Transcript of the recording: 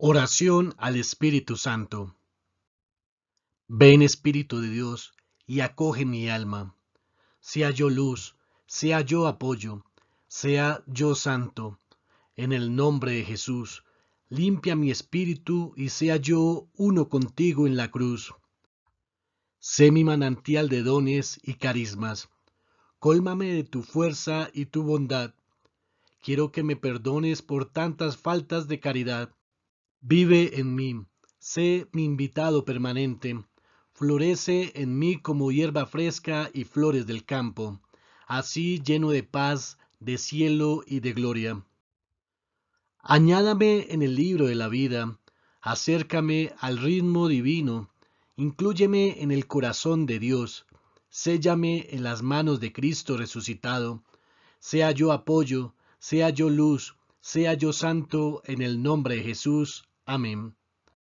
Oración al Espíritu Santo. Ven Espíritu de Dios y acoge mi alma. Sea yo luz, sea yo apoyo, sea yo santo. En el nombre de Jesús, limpia mi espíritu y sea yo uno contigo en la cruz. Sé mi manantial de dones y carismas. Cólmame de tu fuerza y tu bondad. Quiero que me perdones por tantas faltas de caridad Vive en mí, sé mi invitado permanente, florece en mí como hierba fresca y flores del campo, así lleno de paz, de cielo y de gloria. Añádame en el libro de la vida, acércame al ritmo divino, inclúyeme en el corazón de Dios, séllame en las manos de Cristo resucitado, sea yo apoyo, sea yo luz, sea yo santo en el nombre de Jesús. I mean,